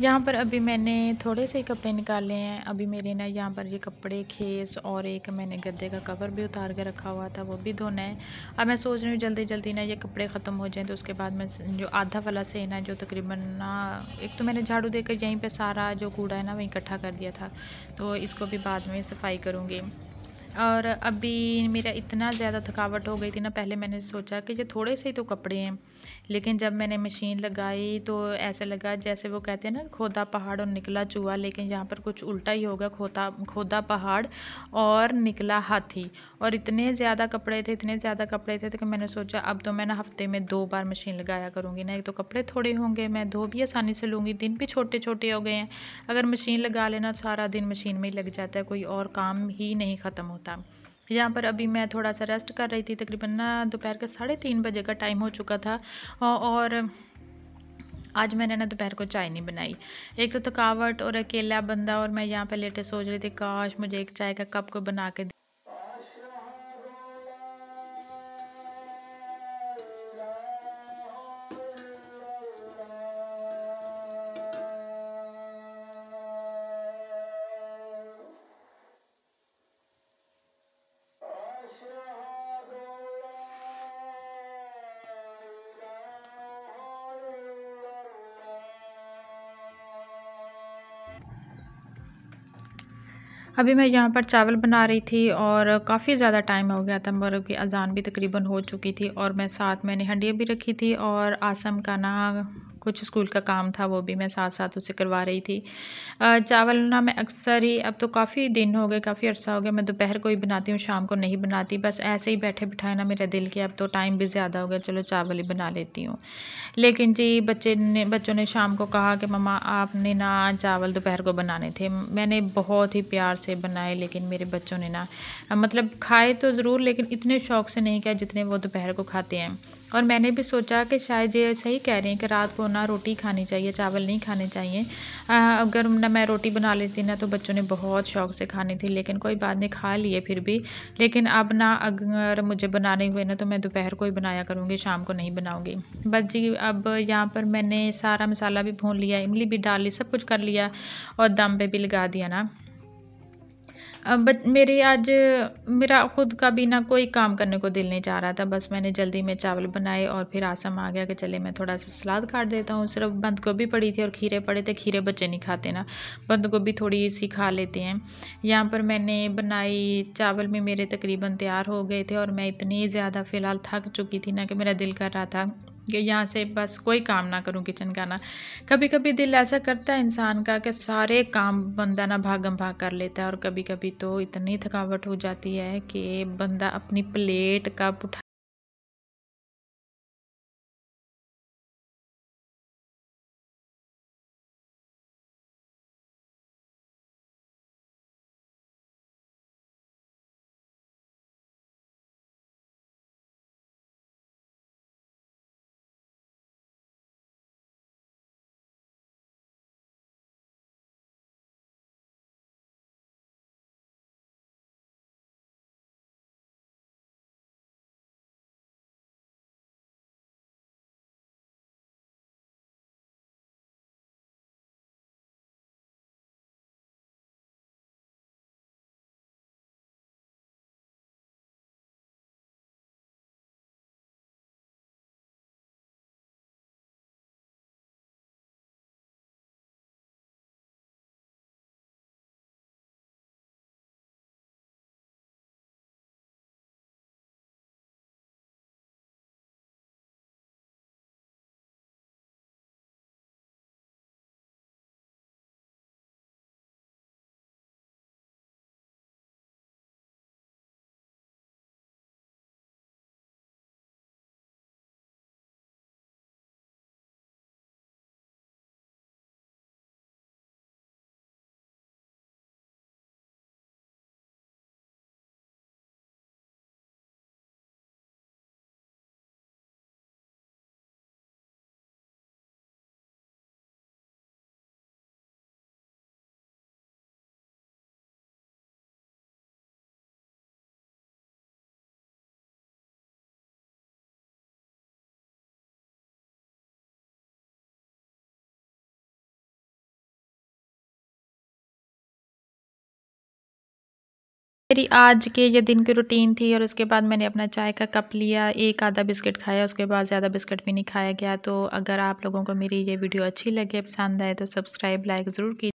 यहाँ पर अभी मैंने थोड़े से कपड़े निकाले हैं अभी मेरे ना यहाँ पर ये कपड़े खेस और एक मैंने गद्दे का कवर भी उतार के रखा हुआ था वो भी धोना है अब मैं सोच रही हूँ जल्दी जल्दी ना ये कपड़े ख़त्म हो जाएँ तो उसके बाद मैं जो आधा वाला से ना जो तकरीबन ना एक तो मैंने झाड़ू देकर यहीं पर सारा जो कूड़ा है ना वहीं इकट्ठा कर दिया था तो इसको भी बाद में सफाई करूँगी और अभी मेरा इतना ज़्यादा थकावट हो गई थी ना पहले मैंने सोचा कि ये थोड़े से ही तो कपड़े हैं लेकिन जब मैंने मशीन लगाई तो ऐसे लगा जैसे वो कहते हैं ना खोदा पहाड़ और निकला चूहा लेकिन यहाँ पर कुछ उल्टा ही होगा खोदा खोदा पहाड़ और निकला हाथी और इतने ज़्यादा कपड़े थे इतने ज़्यादा कपड़े थे तो कि मैंने सोचा अब तो मैं ना हफ्ते में दो बार मशीन लगाया करूँगी ना एक तो कपड़े थोड़े होंगे मैं धो भी आसानी से लूँगी दिन भी छोटे छोटे हो गए हैं अगर मशीन लगा लेना तो सारा दिन मशीन में ही लग जाता है कोई और काम ही नहीं ख़त्म होता था यहाँ पर अभी मैं थोड़ा सा रेस्ट कर रही थी तकरीबन ना दोपहर का साढ़े तीन बजे का टाइम हो चुका था और आज मैंने ना दोपहर को चाय नहीं बनाई एक तो थकावट और अकेला बंदा और मैं यहाँ पर लेटे सोच रही थी काश मुझे एक चाय का कप को बना के अभी मैं यहाँ पर चावल बना रही थी और काफ़ी ज़्यादा टाइम हो गया था मगरब की अजान भी तकरीबन हो चुकी थी और मैं साथ मैंने हंडिया भी रखी थी और आसम का ना कुछ स्कूल का काम था वो भी मैं साथ साथ उसे करवा रही थी चावल ना मैं अक्सर ही अब तो काफ़ी दिन हो गए काफ़ी अर्सा हो गया मैं दोपहर को ही बनाती हूँ शाम को नहीं बनाती बस ऐसे ही बैठे बिठाए ना मेरा दिल के अब तो टाइम भी ज़्यादा हो गया चलो चावल ही बना लेती हूँ लेकिन जी बच्चे ने बच्चों ने शाम को कहा कि ममा आपने ना चावल दोपहर को बनाने थे मैंने बहुत ही प्यार से बनाए लेकिन मेरे बच्चों ने ना मतलब खाए तो ज़रूर लेकिन इतने शौक़ से नहीं खाए जितने वो दोपहर को खाते हैं और मैंने भी सोचा कि शायद ये सही कह रही हैं कि रात को ना रोटी खानी चाहिए चावल नहीं खाने चाहिए आ, अगर ना मैं रोटी बना लेती ना तो बच्चों ने बहुत शौक से खानी थी लेकिन कोई बात नहीं खा लिए फिर भी लेकिन अब ना अगर मुझे बनाने हुए ना तो मैं दोपहर को ही बनाया करूँगी शाम को नहीं बनाऊँगी बस जी अब यहाँ पर मैंने सारा मसाला भी भून लिया इमली भी डाल ली सब कुछ कर लिया और दम पर भी लगा दिया ना बट मेरी आज मेरा ख़ुद का भी ना कोई काम करने को दिल नहीं चाह रहा था बस मैंने जल्दी में चावल बनाए और फिर आसम आ गया कि चले मैं थोड़ा सा सलाद काट देता हूँ सिर्फ बंद गोभी पड़ी थी और खीरे पड़े थे खीरे बच्चे नहीं खाते ना बंद गोभी थोड़ी सी खा लेते हैं यहाँ पर मैंने बनाई चावल भी मेरे तकरीबन तैयार हो गए थे और मैं इतनी ज़्यादा फ़िलहाल थक चुकी थी ना कि मेरा दिल कर रहा था कि यहाँ से बस कोई काम ना करूँ किचन का ना कभी कभी दिल ऐसा करता है इंसान का कि सारे काम बंदा ना भागम भाग कर लेता है और कभी कभी तो इतनी थकावट हो जाती है कि बंदा अपनी प्लेट कप उठा मेरी आज के ये दिन की रूटीन थी और उसके बाद मैंने अपना चाय का कप लिया एक आधा बिस्किट खाया उसके बाद ज़्यादा बिस्किट भी नहीं खाया गया तो अगर आप लोगों को मेरी ये वीडियो अच्छी लगे पसंद आए तो सब्सक्राइब लाइक ज़रूर कीजिए